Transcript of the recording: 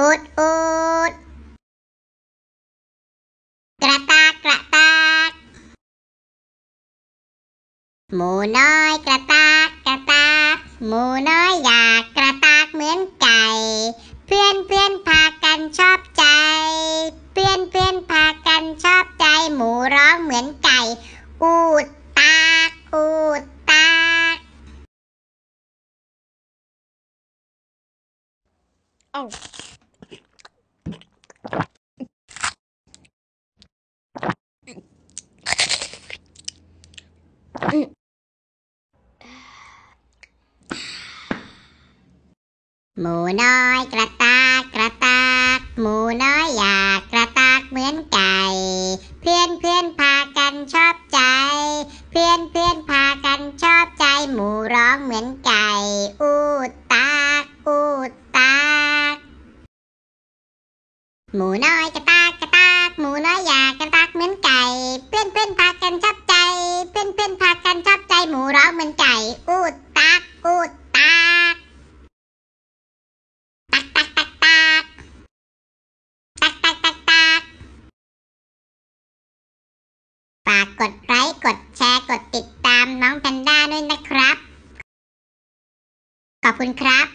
อุดอุดกระตากกระตากหมูน้อยกระตากกระตากหมูน้อยอยากกระตากเหมือนไก่เพื่อนเพื่อนพากันชอบใจเพื่อนเพื่อนพากันชอบใจหมูร้องเหมือนไก่อูดตากอูดตากเอ้าหมูน้อยกระตากกระตากหมูน้อยอยากกระตากเหมือนไก่เพื่อนเพื่อนพากันชอบใจ เพื่อนเพื่อนพากันชอบใจ หมูร้องเหมือนไก่อูดตากอูดตากหมูน้อยกระตากกระตาก หมูน้อยอยากกระตากเหมือนไก่เพื่อนเพื่อนพากันชอบหมูร้องเหมือนไก่กูดตักกูดตักตักตักตักตักตักตักตักตักฝากกดไลค์กดแชร์กดติดตามน้องแพนด้าด้วยนะครับ ขอบคุณครับ